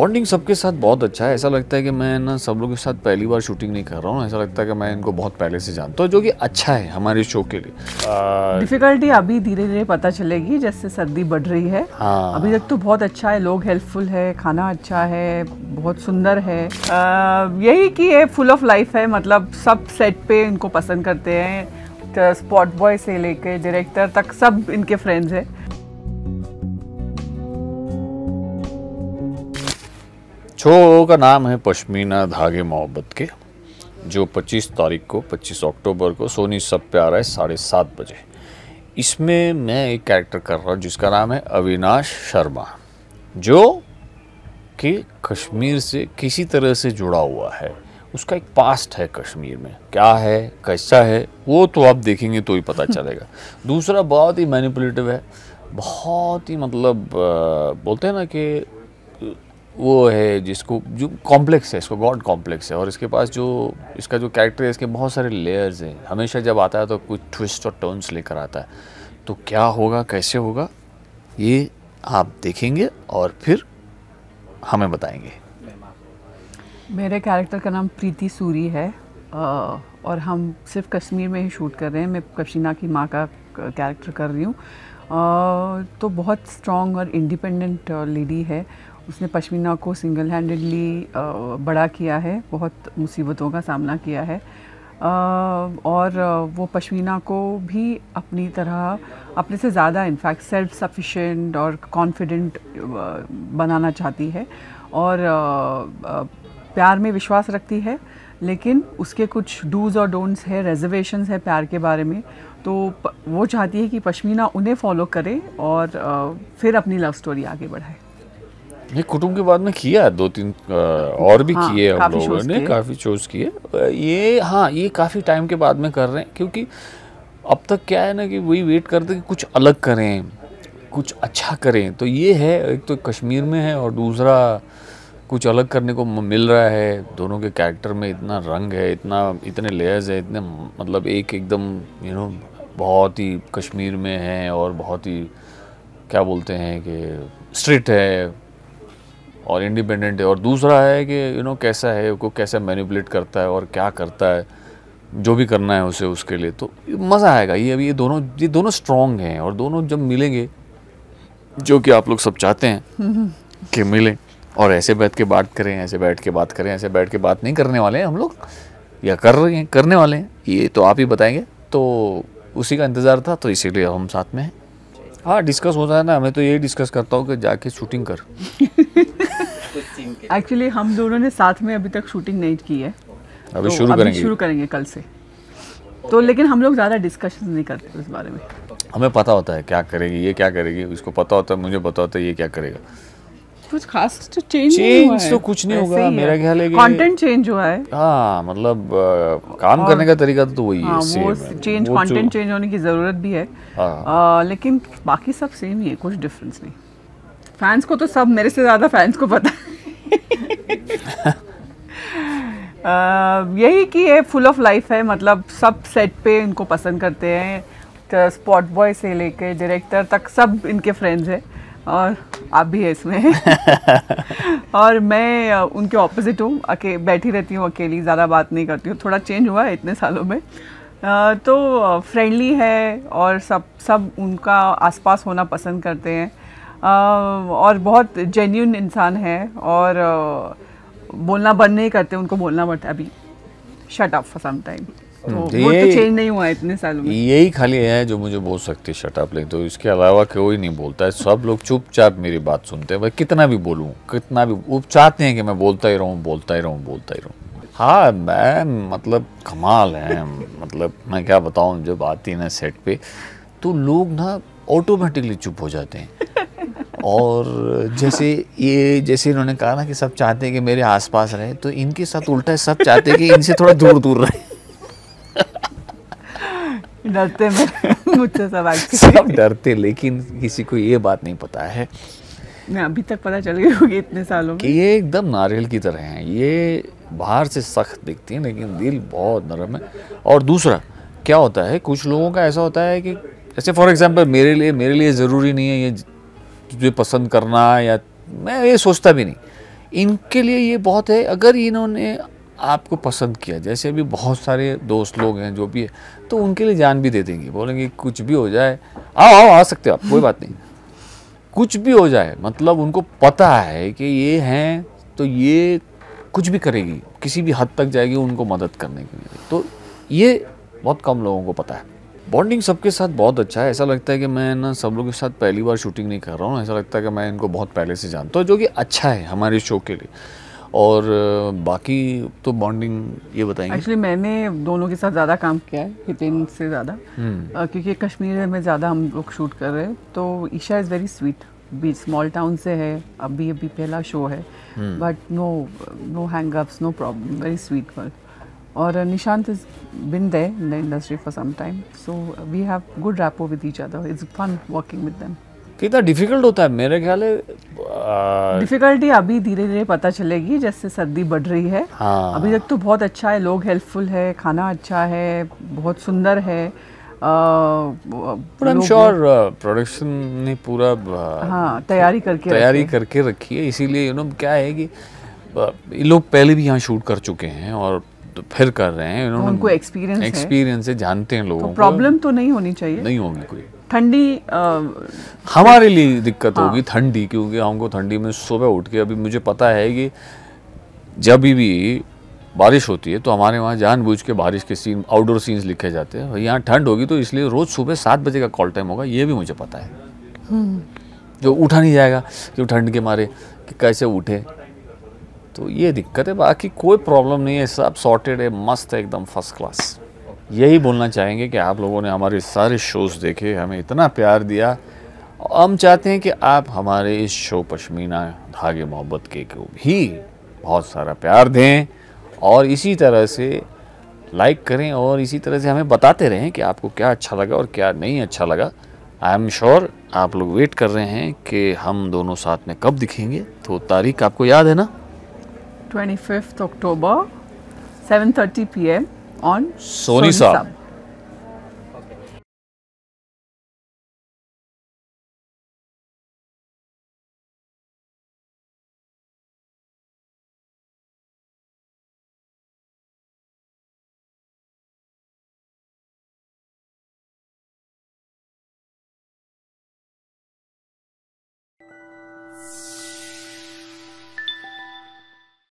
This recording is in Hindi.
बॉन्डिंग सबके साथ बहुत अच्छा है ऐसा लगता है कि मैं ना सब लोगों के साथ पहली बार शूटिंग नहीं कर रहा हूँ ऐसा लगता है कि मैं इनको बहुत पहले से जानता हूँ जो कि अच्छा है हमारे शो के लिए डिफिकल्टी आ... अभी धीरे धीरे पता चलेगी जैसे सर्दी बढ़ रही है हाँ। अभी तक तो बहुत अच्छा है लोग हेल्पफुल है खाना अच्छा है बहुत सुंदर है यही कि ये फुल ऑफ लाइफ है मतलब सब सेट पे इनको पसंद करते हैं स्पॉट बॉय से लेकर डायरेक्टर तक सब इनके फ्रेंड्स हैं छो का नाम है पश्मीना धागे मोहब्बत के जो 25 तारीख को 25 अक्टूबर को सोनी सब पे आ रहा है साढ़े सात बजे इसमें मैं एक कैरेक्टर कर रहा हूँ जिसका नाम है अविनाश शर्मा जो कि कश्मीर से किसी तरह से जुड़ा हुआ है उसका एक पास्ट है कश्मीर में क्या है कैसा है वो तो आप देखेंगे तो ही पता चलेगा दूसरा बहुत ही मैनिपुलेटिव है बहुत ही मतलब बोलते हैं ना कि वो है जिसको जो कॉम्प्लेक्स है इसको गॉड कॉम्प्लेक्स है और इसके पास जो इसका जो कैरेक्टर है इसके बहुत सारे लेयर्स हैं हमेशा जब आता है तो कुछ ट्विस्ट और टर्न्स लेकर आता है तो क्या होगा कैसे होगा ये आप देखेंगे और फिर हमें बताएंगे मेरे कैरेक्टर का नाम प्रीति सूरी है और हम सिर्फ कश्मीर में ही शूट कर रहे हैं मैं कशीना की माँ का कैरेक्टर कर रही हूँ तो बहुत स्ट्रॉन्ग और इंडिपेंडेंट लेडी है उसने पश्मीना को सिंगल हैंडेडली बड़ा किया है बहुत मुसीबतों का सामना किया है और वो पश्मीना को भी अपनी तरह अपने से ज़्यादा इनफैक्ट सेल्फ सफिशेंट और कॉन्फिडेंट बनाना चाहती है और प्यार में विश्वास रखती है लेकिन उसके कुछ डूज और डोंट्स है रिजर्वेशंस है प्यार के बारे में तो वो चाहती है कि पश्मीना उन्हें फॉलो करे और फिर अपनी लव स्टोरी आगे बढ़ाए नहीं कुटुंब के बाद में किया दो तीन और भी हाँ, किए हम लोगों ने काफ़ी शोज किए ये हाँ ये काफ़ी टाइम के बाद में कर रहे हैं क्योंकि अब तक क्या है ना कि वही वेट करते कि कुछ अलग करें कुछ अच्छा करें तो ये है एक तो कश्मीर में है और दूसरा कुछ अलग करने को मिल रहा है दोनों के कैरेक्टर में इतना रंग है इतना इतने लेयर्स है इतने मतलब एक एकदम यू नो बहुत ही कश्मीर में है और बहुत ही क्या बोलते हैं कि स्ट्रिक्ट है और इंडिपेंडेंट है और दूसरा है कि यू नो कैसा है उसको कैसे मैनिपुलेट करता है और क्या करता है जो भी करना है उसे उसके लिए तो मज़ा आएगा ये अभी ये दोनों ये दोनों स्ट्रॉन्ग हैं और दोनों जब मिलेंगे जो कि आप लोग सब चाहते हैं कि मिलें और ऐसे बैठ के बात करें ऐसे बैठ के बात करें ऐसे बैठ के बात नहीं करने वाले हैं हम लोग या कर रहे हैं करने वाले हैं ये तो आप ही बताएंगे तो उसी का इंतज़ार था तो इसीलिए हम साथ में हैं हाँ डिस्कस होता है ना मैं तो यही डिस्कस करता हूँ कि जाके शूटिंग कर के एक्चुअली हम दोनों ने साथ में अभी तक शूटिंग नहीं की है अभी तो शुरू करेंगे शुरू करेंगे कल से तो लेकिन हम लोग ज़्यादा डिस्कशन नहीं करते उस बारे में हमें पता होता है क्या करेगी ये क्या करेगी उसको पता होता है मुझे पता होता है ये क्या करेगा कुछ खास तो चेंज चेंज तो कुछ नहीं होगा मेरा ख्याल है कंटेंट चेंज हुआ है हाँ मतलब आ, काम करने का तरीका तो वही है हाँ, वो चेंज कंटेंट चेंज होने की जरूरत भी है आ, हाँ। लेकिन बाकी सब सेम ही है कुछ डिफरेंस नहीं फैंस को तो सब मेरे से ज्यादा फैंस को पता है Uh, यही कि ये फुल ऑफ लाइफ है मतलब सब सेट पे इनको पसंद करते हैं स्पॉट बॉय से लेके डायरेक्टर तक सब इनके फ्रेंड्स हैं और आप भी हैं इसमें और मैं uh, उनके ऑपोजिट हूँ अके बैठी रहती हूँ अकेली ज़्यादा बात नहीं करती हूँ थोड़ा चेंज हुआ है इतने सालों में uh, तो फ्रेंडली है और सब सब उनका आसपास होना पसंद करते हैं और बहुत जेन्यून इंसान है और बोलना बंद नहीं करते उनको बोलना पड़ता अभी shut up for some time तो हम्म, वो तो चेंज नहीं हुआ इतने सालों में यही खाली है जो मुझे बोल सकती शट अप लेकिन तो इसके अलावा कोई नहीं बोलता है सब लोग चुपचाप मेरी बात सुनते हैं मैं कितना भी बोलूँ कितना भी वो चाहते हैं कि मैं बोलता ही रहूँ बोलता ही रहूँ बोलता ही रहूँ हाँ मैं मतलब कमाल है मतलब मैं क्या बताऊँ जब आती है ना सेट पे तो लोग ना ऑटोमेटिकली चुप हो जाते हैं और जैसे ये जैसे इन्होंने कहा ना कि सब चाहते हैं कि मेरे आसपास रहे तो इनके साथ उल्टा है सब चाहते हैं कि इनसे थोड़ा दूर दूर रहे डरते मुझसे सब सब डरते लेकिन किसी को ये बात नहीं पता है मैं अभी तक पता चल गई होगी इतने सालों में ये एकदम नारियल की तरह हैं ये बाहर से सख्त दिखती है लेकिन दिल बहुत नरम है और दूसरा क्या होता है कुछ लोगों का ऐसा होता है कि जैसे फॉर एग्जांपल मेरे लिए मेरे लिए ज़रूरी नहीं है ये तुझे पसंद करना या मैं ये सोचता भी नहीं इनके लिए ये बहुत है अगर इन्होंने आपको पसंद किया जैसे अभी बहुत सारे दोस्त लोग हैं जो भी है तो उनके लिए जान भी दे देंगे बोलेंगे कुछ भी हो जाए आओ आओ आ सकते हो आप कोई बात नहीं कुछ भी हो जाए मतलब उनको पता है कि ये हैं तो ये कुछ भी करेगी किसी भी हद तक जाएगी उनको मदद करने के लिए तो ये बहुत कम लोगों को पता है बॉन्डिंग सबके साथ बहुत अच्छा है ऐसा लगता है कि मैं ना सब लोग के साथ पहली बार शूटिंग नहीं कर रहा हूँ ऐसा लगता है कि मैं इनको बहुत पहले से जानता हूँ जो कि अच्छा है हमारे शो के लिए और बाकी तो बॉन्डिंग ये बताएंगे एक्चुअली मैंने दोनों के साथ ज़्यादा काम किया है हितिन से ज़्यादा हम्म। क्योंकि कश्मीर में ज़्यादा हम लोग शूट कर रहे हैं तो ईशा इज़ वेरी स्वीट भी स्मॉल टाउन से है अभी अभी पहला शो है but no no hangups no problem very sweet work और Nishant is been there in the industry for some time so we have good rapport with each other it's fun working with them कितना डिफिकल्ट होता है मेरे ख्याल डिफिकल्टी अभी धीरे धीरे पता चलेगी जैसे सर्दी बढ़ रही है हाँ। अभी तक तो बहुत अच्छा है लोग हेल्पफुल है खाना अच्छा है बहुत सुंदर है प्रोडक्शन ने पूरा हाँ तैयारी करके तैयारी करके रखी है इसीलिए यू नो क्या है कि ये लोग पहले भी यहाँ शूट कर चुके हैं और तो फिर कर रहे हैं इन्होंने उनको एक्सपीरियंस एक्सपीरियंस है जानते हैं तो लोगों तो प्रॉब्लम तो नहीं होनी चाहिए नहीं होगी कोई ठंडी हमारे लिए दिक्कत हाँ। होगी ठंडी क्योंकि हमको ठंडी में सुबह उठ के अभी मुझे पता है कि जब भी बारिश होती है तो हमारे वहाँ जानबूझ के बारिश के सीन आउटडोर सीन्स लिखे जाते हैं यहाँ ठंड होगी तो इसलिए रोज़ सुबह सात बजे का कॉल टाइम होगा ये भी मुझे पता है हम्म। जो उठा नहीं जाएगा कि ठंड के मारे कि कैसे उठे तो ये दिक्कत है बाकी कोई प्रॉब्लम नहीं है सब सॉर्टेड है मस्त है एकदम फर्स्ट क्लास यही बोलना चाहेंगे कि आप लोगों ने हमारे सारे शोज़ देखे हमें इतना प्यार दिया हम चाहते हैं कि आप हमारे इस शो पश्मीना धागे मोहब्बत के को भी बहुत सारा प्यार दें और इसी तरह से लाइक करें और इसी तरह से हमें बताते रहें कि आपको क्या अच्छा लगा और क्या नहीं अच्छा लगा आई एम श्योर आप लोग वेट कर रहे हैं कि हम दोनों साथ में कब दिखेंगे तो तारीख आपको याद है ना 25th October, 7.30 pm on Sony, Sony Sub. Sub.